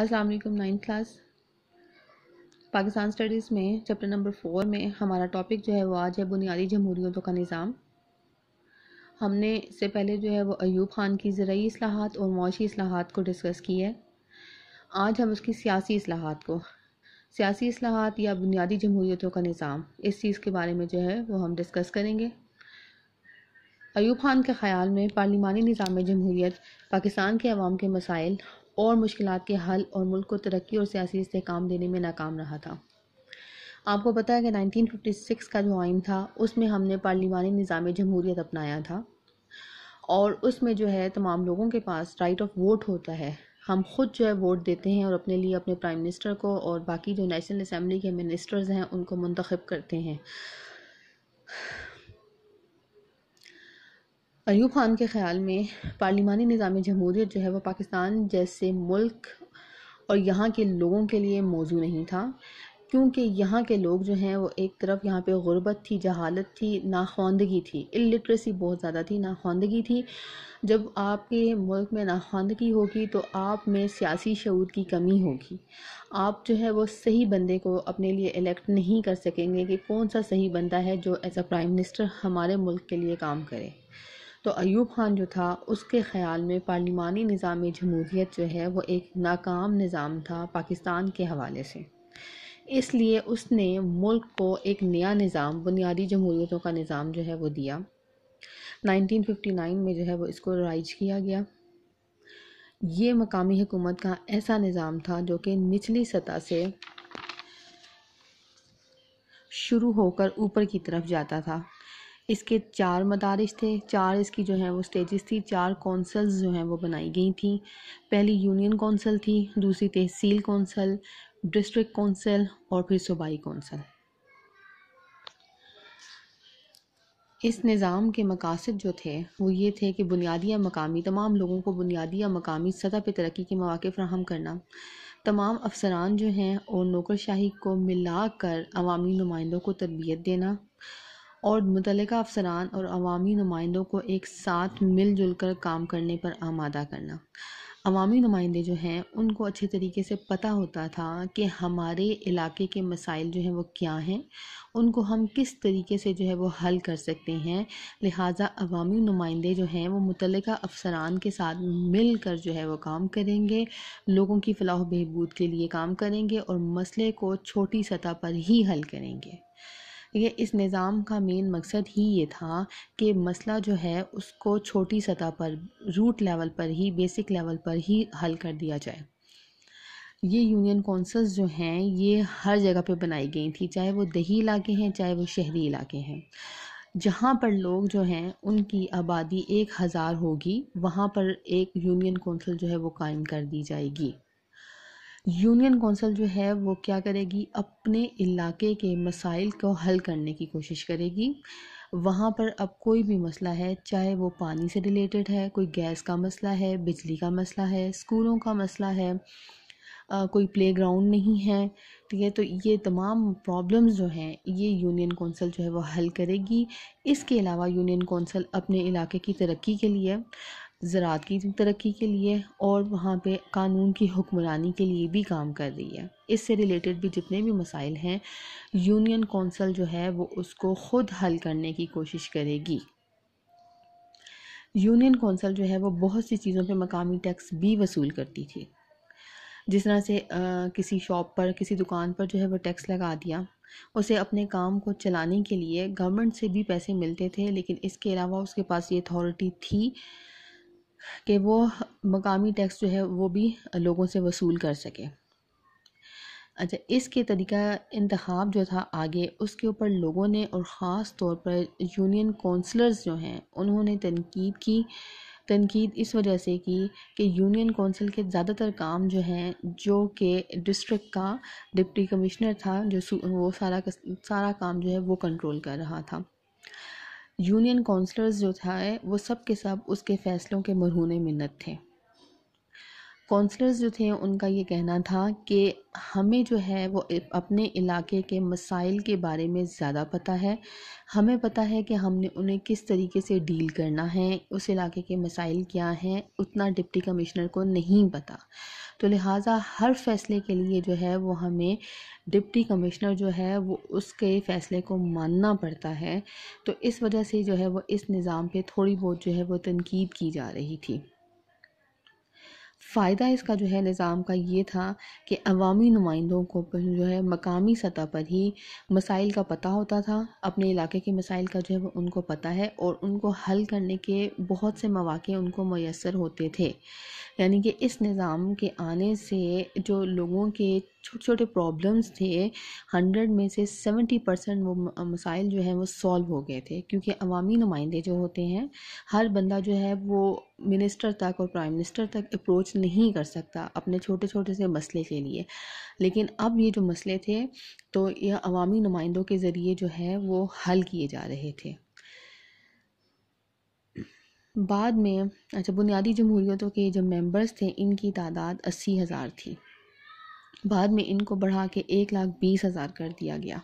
अस्सलाम वालेकुम ninth class Pakistan studies में चैप्टर नंबर फोर में हमारा टॉपिक जो है वो आज है बुनियादी जमहूरीतों का निज़ाम हमने इससे पहले जो है वो अयूब खान की ज़रूरी असलाहत और मुशी असलाहत को डिस्कस की है आज हम उसकी सियासी असलाहत को सियासी असलाहत या बुनियादी जमहूरीतों का निज़ाम इस चीज़ के बारे में जो है वो हम डिस्कस करेंगे अयूब खान के ख्याल में पार्लिमानी निज़ाम जमहूरीत पाकिस्तान के अवाम के मसाइल और मुश्किल के हल और मुल्क को तरक्की और सियासी इसकाम देने में नाकाम रहा था आपको पता है कि 1956 का जो आइन था उसमें हमने पार्लिमानी निज़ाम जमहूरियत अपनाया था और उसमें जो है तमाम लोगों के पास राइट ऑफ वोट होता है हम खुद जो है वोट देते हैं और अपने लिए अपने प्राइम मिनिस्टर को और बाकी जो नेशनल असम्बली के मिनिस्टर्स हैं उनको मंतखब करते हैं अयूब खान के ख्याल में पार्लिमानी निज़ाम जमहूरियत जो है वह पाकिस्तान जैसे मुल्क और यहाँ के लोगों के लिए मौजू नहीं था क्योंकि यहाँ के लोग जो हैं वो एक तरफ यहाँ पे गुर्बत थी जहालत थी नाख्वानदगी थी इलिटरेसी बहुत ज़्यादा थी नाख्वानदगी थी जब आपके मुल्क में नाख्वानदगी होगी तो आप में सियासी शूर की कमी होगी आप जो है वो सही बंदे को अपने लिए इलेक्ट नहीं कर सकेंगे कि कौन सा सही बंदा है जो एज अ प्राइम मिनिस्टर हमारे मुल्क के लिए काम करे तो अयूब खान जो था उसके ख़्याल में पार्लिमानी निज़ाम जमहूरीत जो है वो एक नाकाम निज़ाम था पाकिस्तान के हवाले से इसलिए उसने मुल्क को एक नया निज़ाम बुनियादी जमहूरीतों का निज़ाम जो है वो दिया 1959 में जो है वो इसको राइज किया गया ये मकामी हुकूमत का ऐसा निज़ाम था जो कि निचली सतह से शुरू होकर ऊपर की तरफ जाता था इसके चार मदारस थे चार इसकी जो है वो स्टेजेस थी चार कौंसल्स जो हैं वो बनाई गई थी पहली यूनियन कौंसल थी दूसरी तहसील कौंसल डिस्ट्रिक्ट कौंसल और फिर सूबाई कौंसल इस निज़ाम के मकासद जो थे वो ये थे कि बुनियादी या मकामी तमाम लोगों को बुनियादी या मकामी सतह पर तरक्की के मौाक़ फ्राहम करना तमाम अफसरान जो हैं और नौकरशाही को मिला कर अवामी नुमाइंदों को तरबियत देना और मुतल अफसरान और अवामी नुमाइंदों को एक साथ मिलजुल कर काम करने पर आमादा करना अवामी नुमाइंदे जो हैं उनको अच्छे तरीके से पता होता था कि हमारे इलाके के मसाइल जो हैं वो क्या हैं उनको हम किस तरीके से जो है वो हल कर सकते हैं लिहाजा अवामी नुमाइंदे जो हैं वो मुतल अफसरान के साथ मिल कर जो है वो काम करेंगे लोगों की फलाह बहबूद के लिए काम करेंगे और मसले को छोटी सतह पर ही हल करेंगे ठीक है इस निज़ाम का मेन मकसद ही ये था कि मसला जो है उसको छोटी सतह पर रूट लेवल पर ही बेसिक लेवल पर ही हल कर दिया जाए ये यूनियन कौंसल्स जो हैं ये हर जगह पे बनाई गई थी चाहे वो दही इलाके हैं चाहे वो शहरी इलाके हैं जहाँ पर लोग जो हैं उनकी आबादी एक हज़ार होगी वहाँ पर एक यूनियन कौंसल जो है वो कायम कर दी जाएगी यूनियन कौंसिल जो है वो क्या करेगी अपने इलाके के मसाइल को हल करने की कोशिश करेगी वहाँ पर अब कोई भी मसला है चाहे वो पानी से रिलेटेड है कोई गैस का मसला है बिजली का मसला है स्कूलों का मसला है आ, कोई प्लेग्राउंड नहीं है ठीक है तो ये तमाम प्रॉब्लम्स जो हैं ये यूनियन कौंसिल जो है वो हल करेगी इसके अलावा यूनियन कौंसिल अपने इलाके की तरक्की के लिए ज़रात की तरक्की के लिए और वहाँ पे कानून की हुक्मरानी के लिए भी काम कर रही है इससे रिलेटेड भी जितने भी मसाइल हैं यूनियन कौंसल जो है वो उसको ख़ुद हल करने की कोशिश करेगी यूनियन कौंसल जो है वो बहुत सी चीज़ों पे मकामी टैक्स भी वसूल करती थी जिस तरह से आ, किसी शॉप पर किसी दुकान पर जो है वो टैक्स लगा दिया उसे अपने काम को चलाने के लिए गवर्नमेंट से भी पैसे मिलते थे लेकिन इसके अलावा उसके पास ये अथॉरिटी थी कि वो मकामी टैक्स जो है वो भी लोगों से वसूल कर सके अच्छा इसके तरीका इंतखब जो था आगे उसके ऊपर लोगों ने और ख़ास तौर पर यूनियन कौंसलर्स जो हैं उन्होंने तनकीद की तनकीद इस वजह से की कि यूनियन कौंसिल के ज़्यादातर काम जो हैं जो कि डिस्ट्रिक्ट का डिप्टी कमिश्नर था जो वो सारा सारा काम जो है वो कंट्रोल कर रहा था यूनियन काउंसलर्स जो था वो सब के सब उसके फ़ैसलों के मरहूने मिन्नत थे काउंसलर्स जो थे उनका ये कहना था कि हमें जो है वो अपने इलाके के मसाइल के बारे में ज़्यादा पता है हमें पता है कि हमने उन्हें किस तरीके से डील करना है उस इलाके के मसाइल क्या हैं उतना डिप्टी कमिश्नर को नहीं पता तो लिहाजा हर फैसले के लिए जो है वो हमें डिप्टी कमिश्नर जो है वो उसके फ़ैसले को मानना पड़ता है तो इस वजह से जो है वो इस निज़ाम पे थोड़ी बहुत जो है वो तनकीद की जा रही थी फ़ायदा इसका जो है निज़ाम का ये था कि अवामी नुमाइंदों को जो है मकामी सतह पर ही मसाइल का पता होता था अपने इलाके के मसाइल का जो है वो उनको पता है और उनको हल करने के बहुत से मौाक़े उनको मैसर होते थे यानी कि इस निज़ाम के आने से जो लोगों के छोटे छोटे प्रॉब्लम्स थे हंड्रेड में से सेवेंटी परसेंट वो मसाइल जो है वो सॉल्व हो गए थे क्योंकि अवामी नुमाइंदे जो होते हैं हर बंदा जो है वो मिनिस्टर तक और प्राइम मिनिस्टर तक अप्रोच नहीं कर सकता अपने छोटे छोटे से मसले के लिए लेकिन अब ये जो मसले थे तो यह अवामी नुमाइंदों के ज़रिए जो है वो हल किए जा रहे थे बाद में अच्छा बुनियादी जमहूरीतों के जो मेंबर्स थे इनकी तादाद अस्सी हज़ार थी बाद में इनको बढ़ा के एक लाख बीस हज़ार कर दिया गया